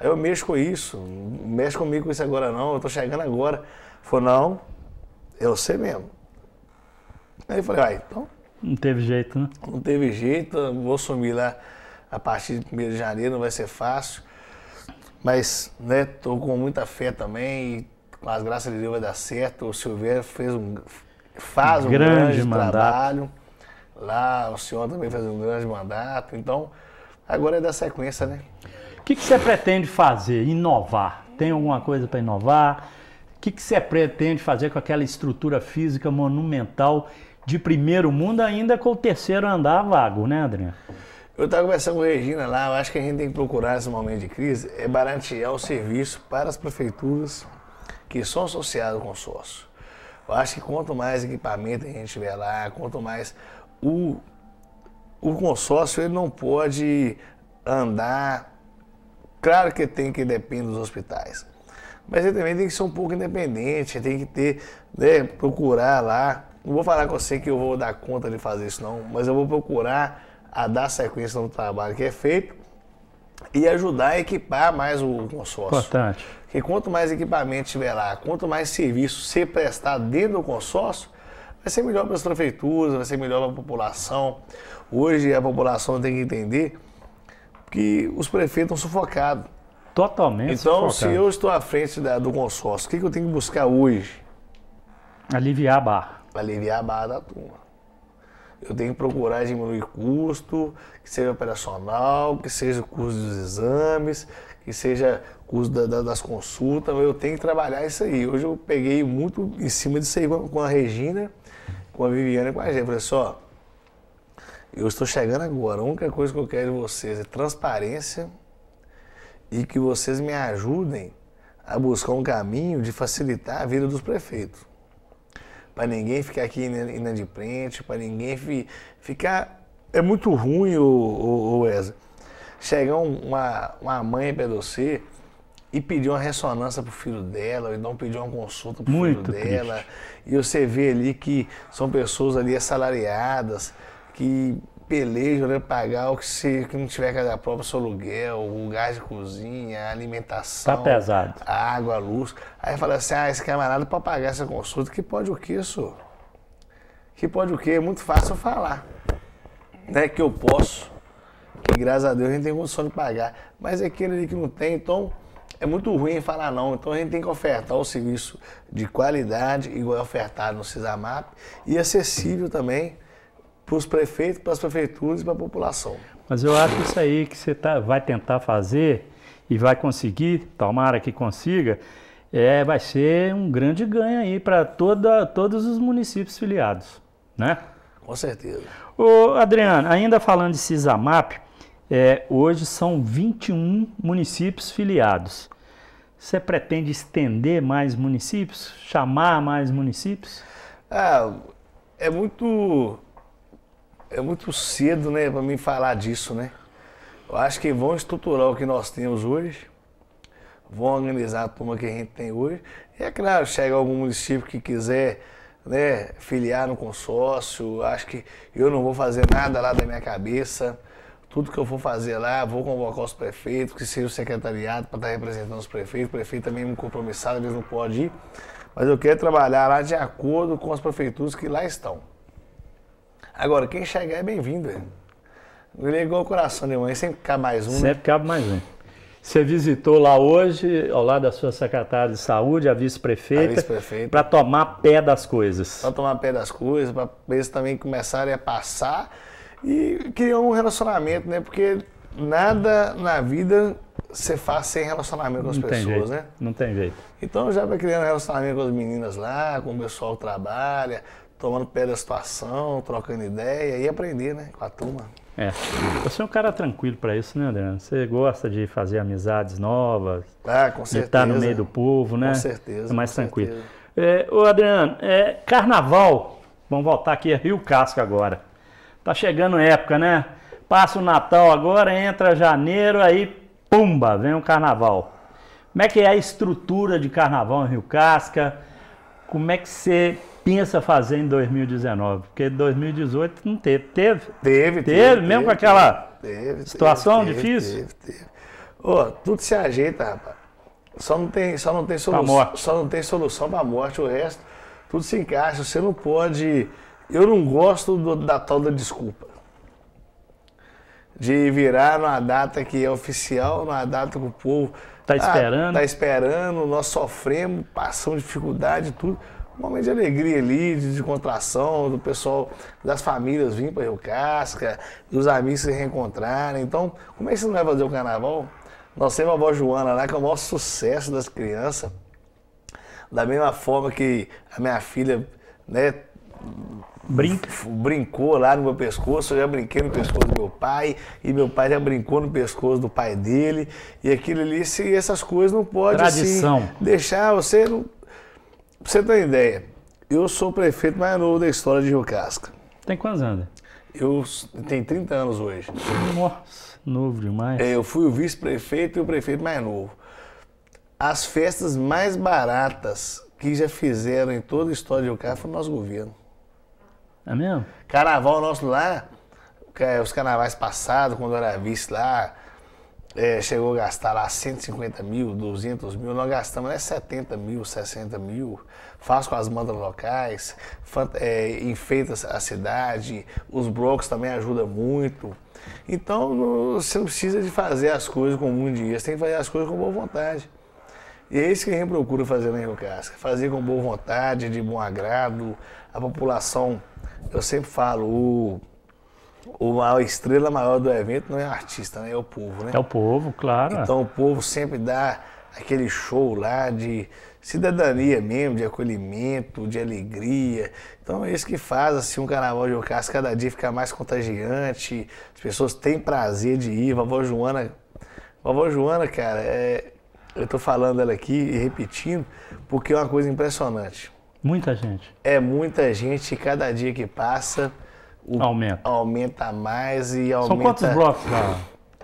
Aí eu mexo com isso, não mexe comigo com isso agora não, eu tô chegando agora. Falou, não, eu é sei mesmo. Aí eu falei, ah, então. Não teve jeito, né? Não teve jeito, vou sumir lá a partir de 1 de janeiro, não vai ser fácil. Mas, né, tô com muita fé também, com as graças de Deus vai dar certo. O Silveira fez um, faz um grande, grande trabalho. Lá o senhor também fez um grande mandato. Então, agora é da sequência, né? que, que você pretende fazer? Inovar? Tem alguma coisa para inovar? O que, que você pretende fazer com aquela estrutura física monumental de primeiro mundo, ainda com o terceiro andar vago, né, Adriano? Eu estava conversando com a Regina lá, eu acho que a gente tem que procurar nesse momento de crise é baratear o serviço para as prefeituras que são associadas ao consórcio. Eu acho que quanto mais equipamento a gente tiver lá, quanto mais o, o consórcio ele não pode andar Claro que tem que depender dos hospitais, mas ele também tem que ser um pouco independente, tem que ter, né, procurar lá. Não vou falar com você que eu vou dar conta de fazer isso não, mas eu vou procurar a dar sequência no trabalho que é feito e ajudar a equipar mais o consórcio. Importante. Porque quanto mais equipamento tiver lá, quanto mais serviço ser prestado dentro do consórcio, vai ser melhor para as prefeituras, vai ser melhor para a população. Hoje a população tem que entender que os prefeitos estão sufocados. Totalmente Então, sufocado. se eu estou à frente da, do consórcio, o que, que eu tenho que buscar hoje? Aliviar a barra. Aliviar a barra da turma. Eu tenho que procurar diminuir custo, que seja operacional, que seja o custo dos exames, que seja custo da, da, das consultas, eu tenho que trabalhar isso aí. Hoje eu peguei muito em cima disso aí com a Regina, com a Viviana e com a gente. Eu falei só, eu estou chegando agora. A única coisa que eu quero de vocês é transparência e que vocês me ajudem a buscar um caminho de facilitar a vida dos prefeitos. Para ninguém ficar aqui frente, para ninguém fi, ficar. É muito ruim, o, o, o Wesley, chegar uma, uma mãe para você e pedir uma ressonância para o filho dela, ou então pedir uma consulta para o filho triste. dela. E você vê ali que são pessoas ali assalariadas, que peleja né, pagar o que se que não tiver cada prova, seu aluguel, o gás de cozinha, a alimentação. Tá pesado. A água, a luz. Aí fala assim: ah, esse camarada é pode pagar essa consulta, que pode o que, isso? Que pode o quê? É muito fácil falar. Né, que eu posso. Que graças a Deus a gente tem condição de pagar. Mas é aquele ali que não tem, então é muito ruim falar não. Então a gente tem que ofertar o um serviço de qualidade, igual é ofertado no CISAMAP, e acessível também para os prefeitos, para as prefeituras e para a população. Mas eu acho que isso aí que você tá, vai tentar fazer e vai conseguir, tomara que consiga, é, vai ser um grande ganho aí para todos os municípios filiados, né? Com certeza. Ô, Adriano, ainda falando de Cisamap, é, hoje são 21 municípios filiados. Você pretende estender mais municípios? Chamar mais municípios? Ah, é muito é muito cedo, né, para mim falar disso, né? Eu acho que vão estruturar o que nós temos hoje, vão organizar a turma que a gente tem hoje. E é claro, chega algum município que quiser né, filiar no consórcio, acho que eu não vou fazer nada lá da minha cabeça. Tudo que eu for fazer lá, vou convocar os prefeitos, que seja o secretariado para estar tá representando os prefeitos. O prefeito também é um compromissado, ele não pode ir. Mas eu quero trabalhar lá de acordo com as prefeituras que lá estão. Agora, quem chegar é bem-vindo. Ele é igual o coração de mãe, sempre cabe mais um. Né? Sempre né? cabe mais um. Você visitou lá hoje, ao lado da sua secretária de saúde, a vice-prefeita, vice para tomar pé das coisas. Para tomar pé das coisas, para eles também começarem a passar e criar um relacionamento, né? Porque nada na vida você faz sem relacionamento com as Não pessoas, jeito. né? Não tem jeito. Então já vai criando relacionamento com as meninas lá, com o pessoal que trabalha, tomando pé da situação, trocando ideia e aprender, né, com a turma. É. Você é um cara tranquilo para isso, né, Adriano? Você gosta de fazer amizades novas. Ah, com certeza. De estar no meio do povo, né? Com certeza. É mais tranquilo. É, ô, Adriano, é, carnaval. Vamos voltar aqui a Rio Casca agora. Tá chegando época, né? Passa o Natal agora, entra janeiro, aí pumba, vem o carnaval. Como é que é a estrutura de carnaval em Rio Casca? Como é que você pinça fazer em 2019? Porque 2018 não teve. Teve? Teve, teve. teve mesmo teve, com aquela teve, situação difícil? Teve, teve. tudo se ajeita, rapaz. Só não tem, só não tem solução. Só não tem solução para a morte. O resto, tudo se encaixa. Você não pode. Eu não gosto do, da tal da desculpa. De virar numa data que é oficial, numa data que o povo. tá esperando. Está ah, esperando, nós sofremos, passamos dificuldade, tudo um momento de alegria ali, de contração, do pessoal, das famílias vir para Rio Casca, dos amigos se reencontrarem. Então, como é que você não vai fazer o carnaval? Nós temos a avó Joana lá, que é o maior sucesso das crianças. Da mesma forma que a minha filha, né, Brinca. Brincou lá no meu pescoço, eu já brinquei no pescoço do meu pai, e meu pai já brincou no pescoço do pai dele, e aquilo ali, se, essas coisas não pode Tradição. Assim, deixar você. Não, Pra você ter ideia, eu sou o prefeito mais novo da história de Rio Casca. Tem quantos anos? Eu tenho 30 anos hoje. Nossa, novo demais. É, eu fui o vice-prefeito e o prefeito mais novo. As festas mais baratas que já fizeram em toda a história de Rio Casca foi o nosso governo. É mesmo? Carnaval nosso lá, é os carnavais passados, quando eu era vice lá, é, chegou a gastar lá 150 mil, 200 mil, nós gastamos né, 70 mil, 60 mil, faz com as bandas locais, é, enfeita a cidade, os blocos também ajudam muito. Então você não precisa de fazer as coisas com muito dinheiro, você tem que fazer as coisas com boa vontade. E é isso que a gente procura fazer na Rio Casca, fazer com boa vontade, de bom agrado, a população, eu sempre falo, o a estrela maior do evento não é o artista, né? é o povo, né? É o povo, claro. Então o povo sempre dá aquele show lá de cidadania mesmo, de acolhimento, de alegria. Então é isso que faz assim um carnaval de Ocas cada dia ficar mais contagiante. As pessoas têm prazer de ir. Vovó Joana, vovó Joana, cara, é, eu tô falando ela aqui e repetindo porque é uma coisa impressionante. Muita gente. É muita gente cada dia que passa o aumenta. aumenta mais e aumenta. São quantos blocos lá?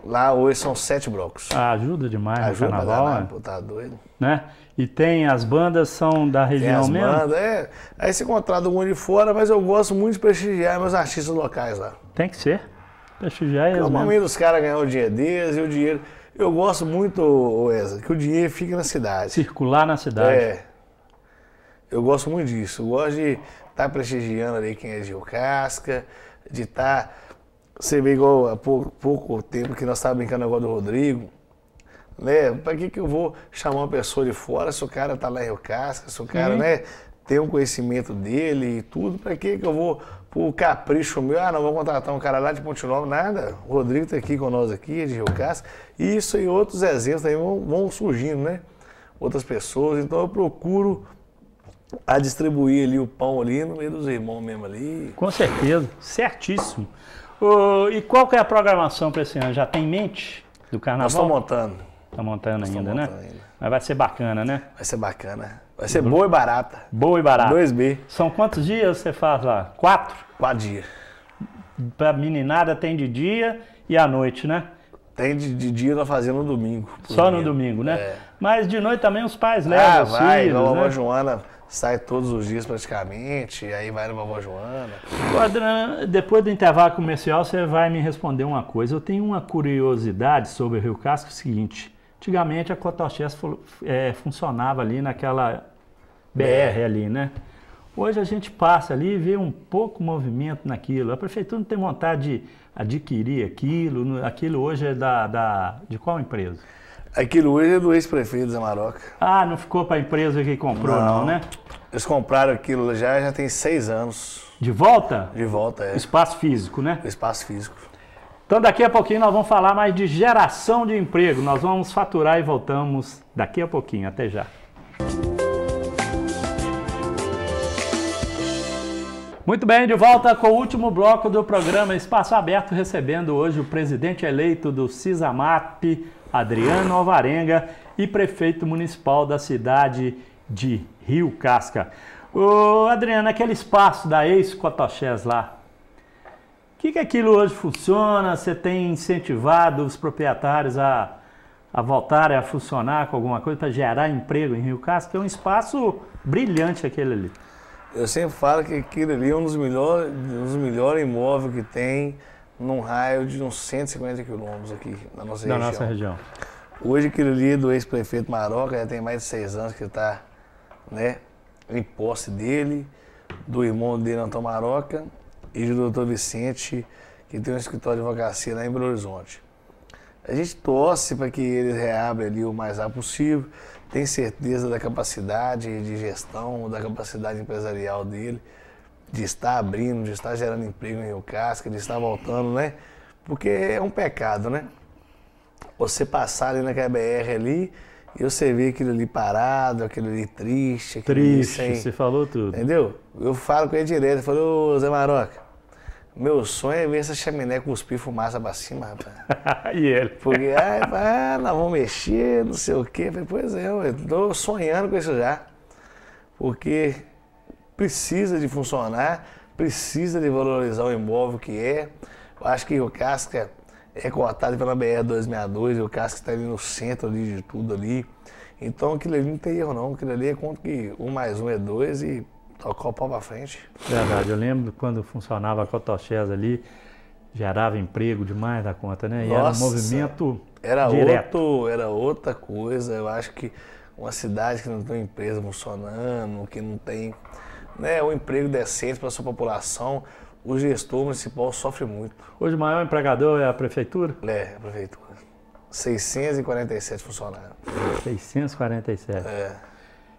Lá hoje são sete blocos. Ah, ajuda demais ajuda no carnaval, danado, né? tá doido. Né? E tem as bandas são da região tem as Bandas, é. Aí você contrata um de fora, mas eu gosto muito de prestigiar meus artistas locais lá. Tem que ser. Prestigiar eles. Normalmente é os caras ganham o dinheiro deles e o dinheiro. Eu gosto muito, Wesley, que o dinheiro fique na cidade. Circular na cidade. É. Eu gosto muito disso. Eu gosto de tá prestigiando ali quem é Gil Casca, de estar. Tá, você vê igual há pouco, pouco tempo que nós estávamos brincando agora do Rodrigo. Né? Para que, que eu vou chamar uma pessoa de fora se o cara tá lá em Rio Casca, se o cara uhum. né, tem um conhecimento dele e tudo? Para que, que eu vou por capricho meu, ah, não vou contratar um cara lá de Ponte Nova, nada. O Rodrigo está aqui com nós aqui, é de Rio Casca E isso e outros exemplos aí vão, vão, surgindo, né? Outras pessoas. Então eu procuro a distribuir ali o pão ali no meio dos irmãos mesmo ali. Com certeza, certíssimo. e qual que é a programação para esse ano? Já tem em mente do carnaval? Nós estamos montando. Está montando Nós ainda, né? montando né? Ainda. Mas vai ser bacana, né? Vai ser bacana. Vai ser boa e barata. Boa e barata. 2B. São quantos dias você faz lá? Quatro? Quatro dias. Pra meninada tem de dia e à noite, né? Tem de, de dia nós fazendo no domingo. Só no domingo, né? É. Mas de noite também os pais levam ah, os vai, filhos, né? a Joana sai todos os dias praticamente, aí vai no Vovó Joana. Adriano, depois do intervalo comercial, você vai me responder uma coisa. Eu tenho uma curiosidade sobre o Rio Casco, é o seguinte. Antigamente a Cotochés é, funcionava ali naquela BR ali, né? Hoje a gente passa ali e vê um pouco movimento naquilo. A prefeitura não tem vontade de adquirir aquilo. Aquilo hoje é da, da de qual empresa? Aquilo hoje é do ex-prefeito da Maroca. Ah, não ficou para a empresa que comprou, não. não. né? Eles compraram aquilo já, já tem seis anos. De volta? De volta, é. Espaço físico, né? Espaço físico. Então daqui a pouquinho nós vamos falar mais de geração de emprego. Nós vamos faturar e voltamos daqui a pouquinho. Até já. Muito bem, de volta com o último bloco do programa Espaço Aberto, recebendo hoje o presidente eleito do CISAMAP, Adriano Alvarenga e prefeito municipal da cidade de Rio Casca. Ô Adriano, aquele espaço da ex-Cotochés lá, o que, que aquilo hoje funciona? Você tem incentivado os proprietários a, a voltarem a funcionar com alguma coisa para gerar emprego em Rio Casca? É um espaço brilhante aquele ali. Eu sempre falo que aquilo ali é um dos melhores, um dos melhores imóveis que tem num raio de uns 150 quilômetros aqui na nossa região. região. nossa região. Hoje aquilo ali do ex-prefeito Maroca já tem mais de seis anos que está né, em posse dele, do irmão dele Antônio Maroca e do doutor Vicente, que tem um escritório de advocacia lá em Belo Horizonte. A gente torce para que ele reabra ali o mais rápido possível, tem certeza da capacidade de gestão, da capacidade empresarial dele de estar abrindo, de estar gerando emprego em Casca, de estar voltando, né? Porque é um pecado, né? Você passar ali naquela BR ali e você ver aquilo ali parado, aquilo ali triste. Aquilo triste, ali sem... você falou tudo. Entendeu? Eu falo com ele direto, falo, ô Zé Maroca, meu sonho é ver essa chaminé cuspir fumaça pra cima, rapaz. e ele? Porque, ah, não nós vamos mexer, não sei o quê. Falei, pois é, eu tô sonhando com isso já. Porque precisa de funcionar, precisa de valorizar o imóvel que é. Eu Acho que o Casca é, é cortado pela BR-262, o Casca está ali no centro ali de tudo ali. Então aquilo ali não tem erro não, aquilo ali é conto que um mais um é dois e tocou o pau pra frente. Verdade, eu lembro quando funcionava a Cotochés ali, gerava emprego demais da conta, né? E Nossa, era um movimento era direto. Outro, era outra coisa, eu acho que uma cidade que não tem empresa funcionando, que não tem né, um emprego decente para a sua população, o gestor municipal sofre muito. Hoje o maior empregador é a prefeitura? É, a prefeitura. 647 funcionários. 647. É.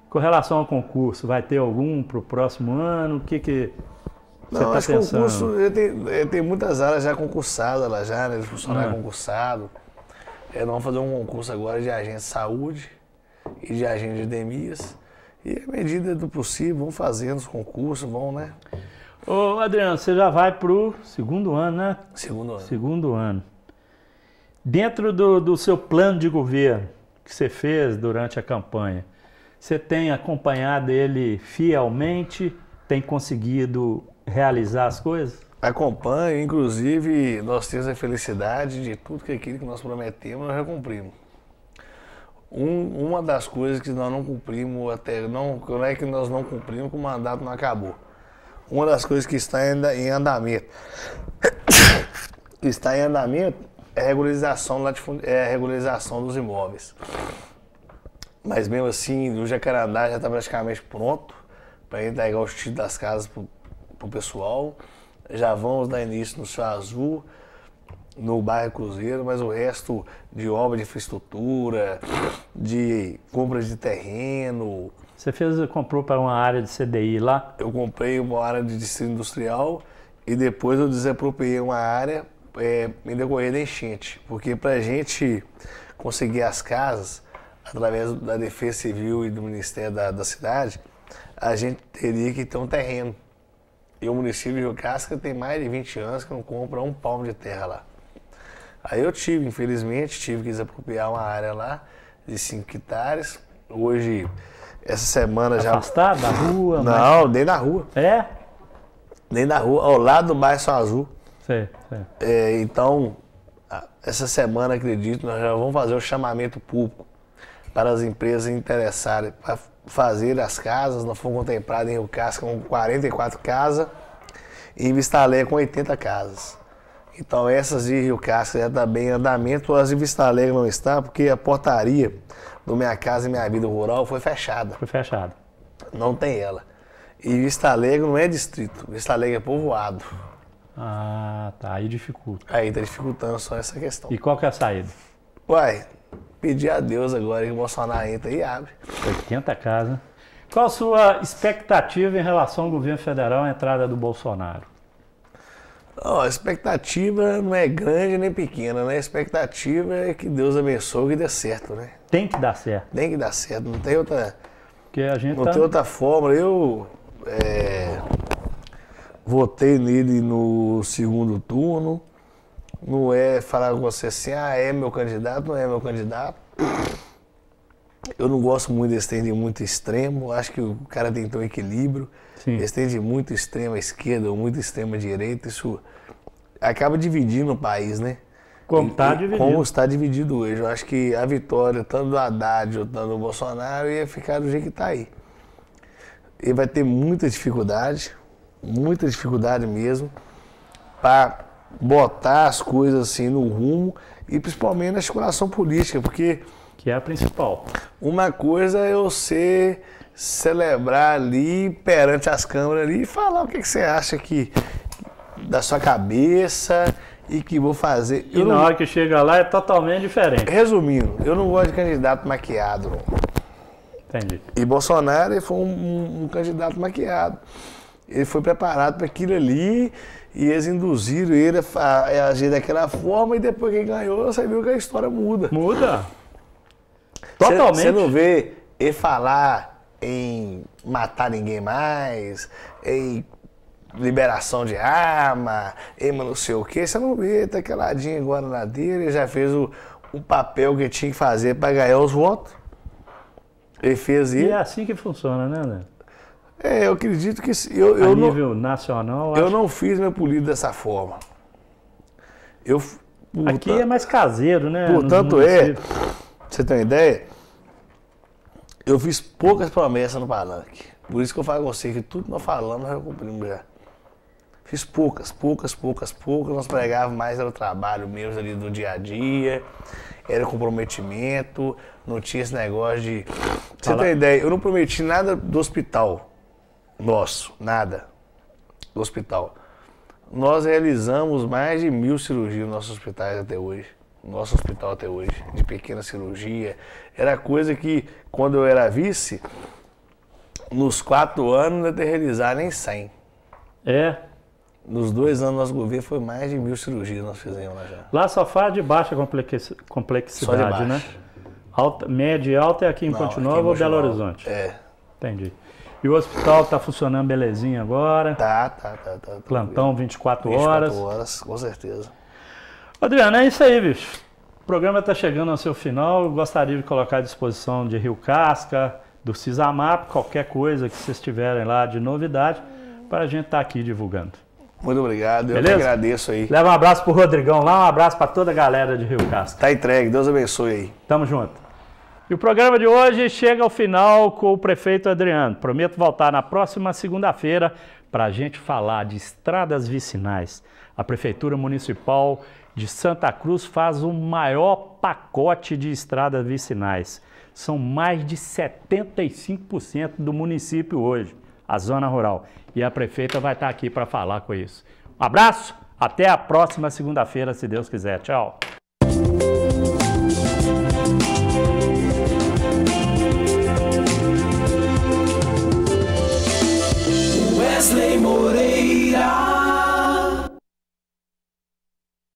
Com relação ao concurso, vai ter algum para o próximo ano? O que que você está pensando? concurso, já tem, eu tenho muitas áreas já concursadas lá já, né, de uhum. concursado. É, nós vamos fazer um concurso agora de agente de saúde e de agente de endemias. E à medida do possível, vão fazendo os concursos, vão, né? Ô Adriano, você já vai pro segundo ano, né? Segundo ano. Segundo ano. Dentro do, do seu plano de governo que você fez durante a campanha, você tem acompanhado ele fielmente? Tem conseguido realizar as coisas? Acompanho, inclusive nós temos a felicidade de tudo que é aquilo que nós prometemos nós já cumprimos. Um, uma das coisas que nós não cumprimos até não, como é que nós não cumprimos que o mandato não acabou. Uma das coisas que está em andamento, está em andamento é a regularização, é regularização dos imóveis. Mas mesmo assim, o Jacarandá já está praticamente pronto para entregar os títulos das casas para o pessoal. Já vamos dar início no seu Azul no bairro Cruzeiro, mas o resto de obra de infraestrutura, de compras de terreno. Você fez, comprou para uma área de CDI lá? Eu comprei uma área de distrito industrial e depois eu desapropriei uma área é, em decorrer da enchente, porque para a gente conseguir as casas, através da Defesa Civil e do Ministério da, da Cidade, a gente teria que ter um terreno. E o município de Casca tem mais de 20 anos que não compra um palmo de terra lá. Aí eu tive, infelizmente, tive que desapropriar uma área lá de 5 hectares. Hoje, essa semana já. Afastado da rua? Não, mas... nem na rua. É? Nem na rua, ao lado do bairro Azul. Sim. sei. É, então, essa semana, acredito, nós já vamos fazer o chamamento público para as empresas interessadas para fazer as casas. Nós fomos contemplados em Rio Casca com 44 casas e Vistalé com 80 casas. Então, essas de Rio Casca já é está bem em andamento, as de Vista Alegre não está, porque a portaria do Minha Casa e Minha Vida Rural foi fechada. Foi fechada. Não tem ela. E Vista Alegre não é distrito, Vista Alegre é povoado. Ah, tá. Aí dificulta. Aí está dificultando só essa questão. E qual que é a saída? Uai, pedir a Deus agora que o Bolsonaro entra e abre. 80 casas. Qual a sua expectativa em relação ao governo federal à entrada do Bolsonaro? Não, a expectativa não é grande nem pequena, né? A expectativa é que Deus abençoe e dê certo, né? Tem que dar certo. Tem que dar certo, não tem outra. Que a gente não tá... tem outra forma. Eu é, votei nele no segundo turno. Não é falar com você assim, ah, é meu candidato, não é meu candidato. Eu não gosto muito desse trem de muito extremo. Acho que o cara tem que ter um equilíbrio. Sim. de muito extrema esquerda ou muito extrema direita, isso acaba dividindo o país, né? Como está dividido. Como está dividido hoje. Eu acho que a vitória, tanto do Haddad ou tanto do Bolsonaro, ia ficar do jeito que está aí. Ele vai ter muita dificuldade, muita dificuldade mesmo, para botar as coisas assim no rumo e principalmente na articulação política, porque. Que é a principal. Uma coisa é eu ser celebrar ali perante as câmeras ali e falar o que, que você acha que da sua cabeça e que vou fazer. Eu e na hora que chega lá é totalmente diferente. Resumindo, eu não gosto de candidato maquiado. Entendi. E Bolsonaro ele foi um, um, candidato maquiado. Ele foi preparado para aquilo ali e eles induziram ele a, agir daquela forma e depois que ganhou, você viu que a história muda. Muda. Totalmente. Você não vê ele falar em matar ninguém mais, em liberação de arma, em não sei o que, você não vê, tá aqueladinho agora na dele, já fez o, o papel que tinha que fazer para ganhar os votos. Ele fez isso. E é assim que funciona, né, André? É, eu acredito que. Eu, eu A nível não, nacional. Eu, eu não fiz meu político dessa forma. Eu, Aqui é mais caseiro, né? Portanto, é. Você tem uma ideia? Eu fiz poucas promessas no palanque. Por isso que eu falo com você que tudo que nós falamos nós cumprimos já. Fiz poucas, poucas, poucas, poucas. Nós pregávamos mais, era o trabalho meu ali do dia a dia, era comprometimento, não tinha esse negócio de. Você Fala... tem ideia? Eu não prometi nada do hospital nosso, nada do hospital. Nós realizamos mais de mil cirurgias nos nossos hospitais até hoje nosso hospital até hoje, de pequena cirurgia. Era coisa que, quando eu era vice, nos quatro anos não ter realizado nem 100. É? Nos dois anos do nosso governo foi mais de mil cirurgias nós fizemos lá já. Lá só faz de baixa complexidade, só de né? baixa. né? Alta, média e alta é aqui em Ponte Nova ou Belo Horizonte? É. Entendi. E o hospital está funcionando belezinha agora? Tá, tá, tá. tá, tá Plantão 24, 24 horas. 24 horas, com certeza. Adriano, é isso aí, bicho. O programa está chegando ao seu final. Eu gostaria de colocar à disposição de Rio Casca, do Cisamap, qualquer coisa que vocês tiverem lá de novidade, para a gente estar tá aqui divulgando. Muito obrigado, Beleza? eu agradeço aí. Leva um abraço para o Rodrigão lá, um abraço para toda a galera de Rio Casca. Tá entregue, Deus abençoe aí. Tamo junto. E o programa de hoje chega ao final com o prefeito Adriano. Prometo voltar na próxima segunda-feira para a gente falar de estradas vicinais. A Prefeitura Municipal de Santa Cruz faz o maior pacote de estradas vicinais. São mais de 75% do município hoje, a zona rural. E a prefeita vai estar aqui para falar com isso. Um abraço, até a próxima segunda-feira, se Deus quiser. Tchau.